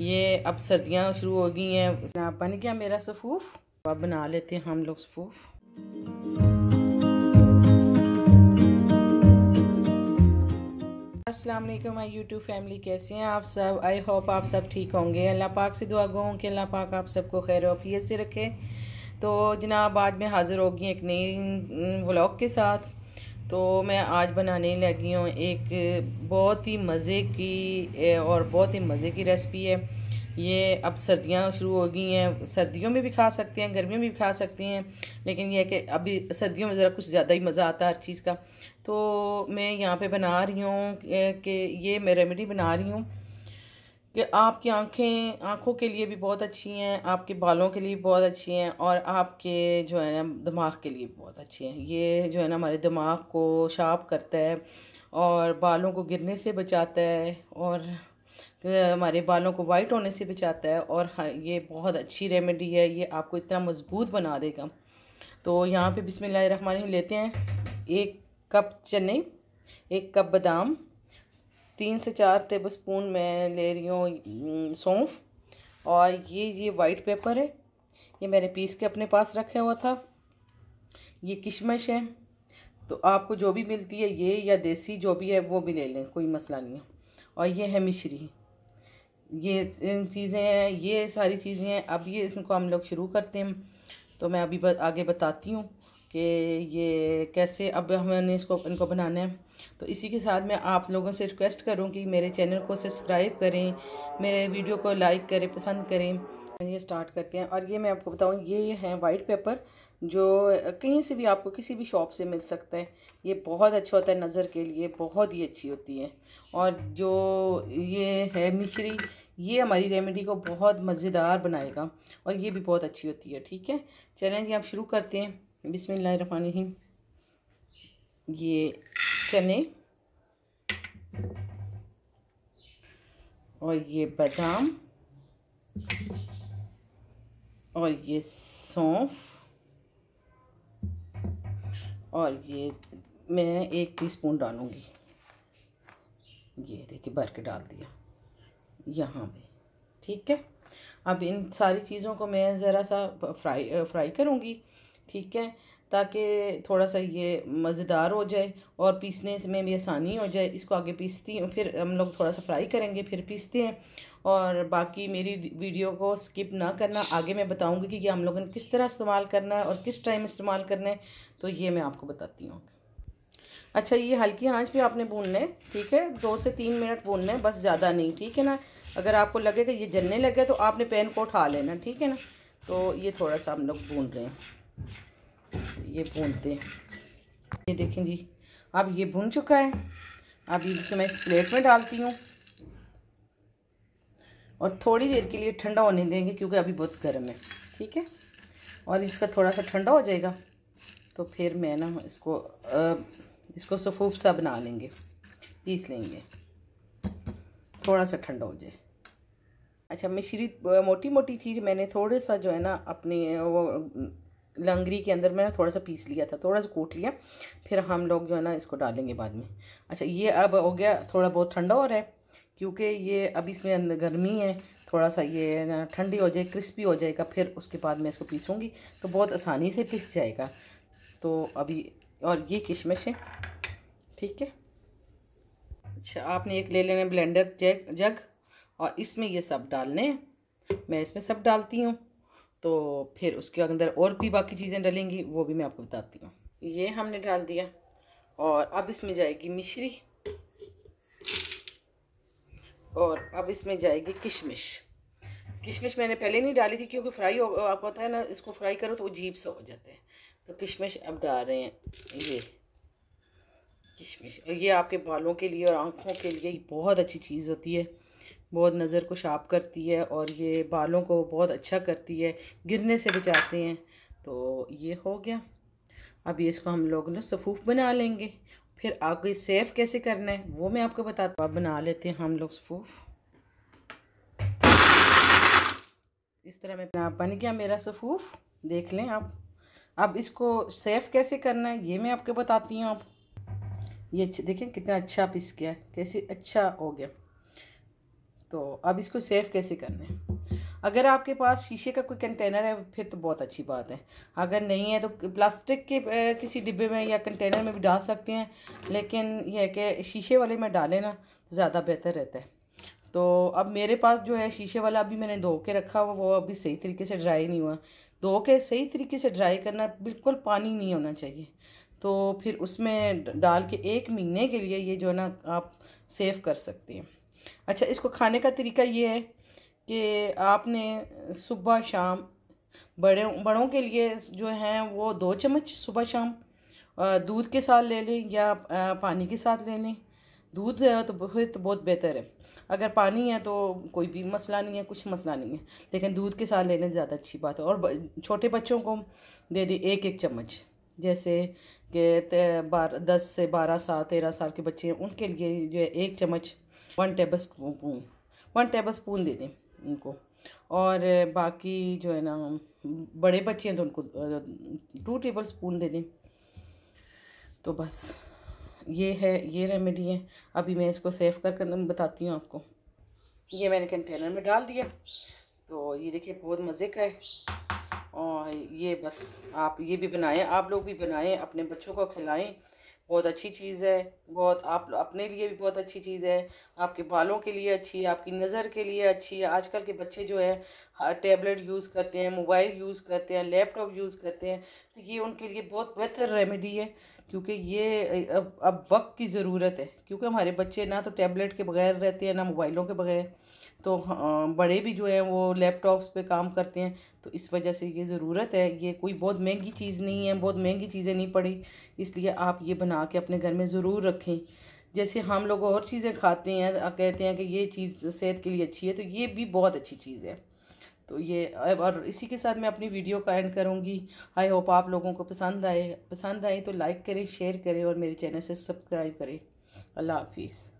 ये अब सर्दियाँ शुरू हो गई हैं बन गया मेरा सफूफ अब बना लेते हैं हम लोग सफूफ असलम माई YouTube फैमिली कैसे हैं आप सब आई होप आप सब ठीक होंगे अल्लाह पाक से दुआ गो कि अल्लाह पाक आप सबको खैर वफियत से रखे तो जनाब आज मैं हाज़िर होगी एक नई व्लॉग के साथ तो मैं आज बनाने लगी हूँ एक बहुत ही मज़े की और बहुत ही मज़े की रेसिपी है ये अब सर्दियाँ शुरू हो गई हैं सर्दियों में भी खा सकते हैं गर्मियों में भी खा सकते हैं लेकिन यह कि अभी सर्दियों में ज़रा कुछ ज़्यादा ही मज़ा आता है हर चीज़ का तो मैं यहाँ पे बना रही हूँ कि ये मैं रेमेडी बना रही हूँ कि आपकी आंखें आंखों के लिए भी बहुत अच्छी हैं आपके बालों के लिए भी बहुत अच्छी हैं और आपके जो है ना दिमाग के लिए भी बहुत अच्छी हैं ये जो है ना हमारे दिमाग को शार्प करता है और बालों को गिरने से बचाता है और हमारे बालों को वाइट होने से बचाता है और हाँ, ये बहुत अच्छी रेमेडी है ये आपको इतना मज़बूत बना देगा तो यहाँ पे बिस्मिल्लाह लेते हैं एक कप चने एक कप बादाम तीन से चार टेबल स्पून मैं ले रही हूँ सौंफ और ये ये वाइट पेपर है ये मैंने पीस के अपने पास रखा हुआ था ये किशमिश है तो आपको जो भी मिलती है ये या देसी जो भी है वो भी ले लें कोई मसला नहीं है और ये है मिश्री ये इन चीज़ें हैं ये सारी चीज़ें हैं अब ये इनको हम लोग शुरू करते हैं तो मैं अभी आगे बताती हूँ कि ये कैसे अब हमें इसको इनको बनाना है तो इसी के साथ मैं आप लोगों से रिक्वेस्ट करूँ कि मेरे चैनल को सब्सक्राइब करें मेरे वीडियो को लाइक करें पसंद करें ये स्टार्ट करते हैं और ये मैं आपको बताऊँ ये है वाइट पेपर जो कहीं से भी आपको किसी भी शॉप से मिल सकता है ये बहुत अच्छा होता है नज़र के लिए बहुत ही अच्छी होती है और जो ये है मिश्री ये हमारी रेमेडी को बहुत मज़ेदार बनाएगा और ये भी बहुत अच्छी होती है ठीक है चलें जी आप शुरू करते हैं बिसमीम ये चने और ये बादाम और ये सौंफ और ये मैं एक टीस्पून डालूँगी ये देखिए भर के डाल दिया यहाँ पे ठीक है अब इन सारी चीज़ों को मैं ज़रा सा फ्राई फ्राई करूँगी ठीक है ताकि थोड़ा सा ये मज़ेदार हो जाए और पीसने में भी आसानी हो जाए इसको आगे पीसती हूँ फिर हम लोग थोड़ा सा फ्राई करेंगे फिर पीसते हैं और बाकी मेरी वीडियो को स्किप ना करना आगे मैं बताऊँगी कि ये हम लोगों ने किस तरह इस्तेमाल करना है और किस टाइम इस्तेमाल करना है तो ये मैं आपको बताती हूँ अच्छा ये हल्की आँच भी आपने भूनना है ठीक है दो से तीन मिनट भूनना है बस ज़्यादा नहीं ठीक है ना अगर आपको लगे कि ये जलने लगे तो आपने पैन को उठा लेना ठीक है ना तो ये थोड़ा सा हम लोग भून रहे हैं ये भूनते हैं ये देखें जी अब ये भुन चुका है अब इसको मैं इस प्लेट में डालती हूँ और थोड़ी देर के लिए ठंडा होने देंगे क्योंकि अभी बहुत गर्म है ठीक है और इसका थोड़ा सा ठंडा हो जाएगा तो फिर मैं ना इसको आ, इसको सफूब सा बना लेंगे पीस लेंगे थोड़ा सा ठंडा हो जाए अच्छा मिश्री मोटी मोटी चीज़ मैंने थोड़े सा जो है ना अपनी वो लंगरी के अंदर मैंने थोड़ा सा पीस लिया था थोड़ा सा कूट लिया फिर हम लोग जो है ना इसको डालेंगे बाद में अच्छा ये अब हो गया थोड़ा बहुत ठंडा और है क्योंकि ये अब इसमें अंदर गर्मी है थोड़ा सा ये ना ठंडी हो जाए क्रिस्पी हो जाएगा फिर उसके बाद मैं इसको पीसूँगी तो बहुत आसानी से पीस जाएगा तो अभी और ये किशमिश है ठीक है अच्छा आपने एक ले लेना ब्लेंडर जग जग और इसमें ये सब डालने मैं इसमें सब डालती हूँ तो फिर उसके अंदर और भी बाकी चीज़ें डलेंगी वो भी मैं आपको बताती हूँ ये हमने डाल दिया और अब इसमें जाएगी मिश्री और अब इसमें जाएगी किशमिश किशमिश मैंने पहले नहीं डाली थी क्योंकि फ्राई हो आप पता है ना इसको फ्राई करो तो वो जीप सा हो जाते हैं तो किशमिश अब डाल रहे हैं ये किशमिश ये आपके बालों के लिए और आँखों के लिए बहुत अच्छी चीज़ होती है बहुत नज़र को शार्प करती है और ये बालों को बहुत अच्छा करती है गिरने से बचाते हैं तो ये हो गया अब ये इसको हम लोग ना सफ़ूफ बना लेंगे फिर आपको सेफ़ कैसे करना है वो मैं आपको बताता हूँ आप बना लेते हैं हम लोग सफ़ूफ इस तरह में बन गया मेरा सफ़ूफ देख लें आप अब इसको सेफ़ कैसे करना है ये मैं आपको बताती हूँ आप ये देखें कितना अच्छा पिस गया कैसे अच्छा हो गया तो अब इसको सेव कैसे करना है अगर आपके पास शीशे का कोई कंटेनर है फिर तो बहुत अच्छी बात है अगर नहीं है तो प्लास्टिक के किसी डिब्बे में या कंटेनर में भी डाल सकते हैं लेकिन यह है कि शीशे वाले में डालें ना तो ज़्यादा बेहतर रहता है तो अब मेरे पास जो है शीशे वाला अभी मैंने धो के रखा हुआ वो अभी सही तरीके से ड्राई नहीं हुआ धो के सही तरीके से ड्राई करना बिल्कुल पानी नहीं होना चाहिए तो फिर उसमें डाल के एक महीने के लिए ये जो है ना आप सेव कर सकते हैं अच्छा इसको खाने का तरीका ये है कि आपने सुबह शाम बड़े बड़ों के लिए जो हैं वो दो चम्मच सुबह शाम दूध के साथ ले लें या पानी के साथ ले लें दूध तो बहुत तो बहुत बेहतर है अगर पानी है तो कोई भी मसला नहीं है कुछ मसला नहीं है लेकिन दूध के साथ लेने ज़्यादा अच्छी बात है और छोटे बच्चों को दे दी एक एक चम्मच जैसे कि बारह दस से बारह साल तेरह साल के बच्चे हैं उनके लिए जो है एक चम्मच one tablespoon one tablespoon दे दें उनको और बाकी जो है ना बड़े बच्चे हैं तो उनको टू टेबल स्पून दे दें तो बस ये है ये रेमेडी है अभी मैं इसको सेव कर कर बताती हूँ आपको ये मैंने कंटेनर में डाल दिया तो ये देखिए बहुत मज़े का है और ये बस आप ये भी बनाएं आप लोग भी बनाएं अपने बच्चों को खिलाएं बहुत अच्छी चीज़ है बहुत आप अपने लिए भी बहुत अच्छी चीज़ है आपके बालों के लिए अच्छी है आपकी नज़र के लिए अच्छी है आजकल के बच्चे जो है टैबलेट यूज़ करते हैं मोबाइल यूज़ करते हैं लैपटॉप यूज़ करते हैं तो ये उनके लिए बहुत बेहतर रेमेडी है क्योंकि ये अब अब वक्त की ज़रूरत है क्योंकि हमारे बच्चे ना तो टैबलेट के बगैर रहते हैं ना मोबाइलों के बगैर तो हाँ, बड़े भी जो हैं वो लैपटॉप्स पे काम करते हैं तो इस वजह से ये ज़रूरत है ये कोई बहुत महंगी चीज़ नहीं है बहुत महंगी चीज़ें नहीं पड़ी इसलिए आप ये बना के अपने घर में ज़रूर रखें जैसे हम लोग और चीज़ें खाते हैं कहते हैं कि ये चीज़ सेहत के लिए अच्छी है तो ये भी बहुत अच्छी चीज़ है तो ये और इसी के साथ मैं अपनी वीडियो का एंड करूँगी आई होप आप लोगों को पसंद आए पसंद आए तो लाइक करें शेयर करें और मेरे चैनल से सब्सक्राइब करें अल्लाह हाफिज़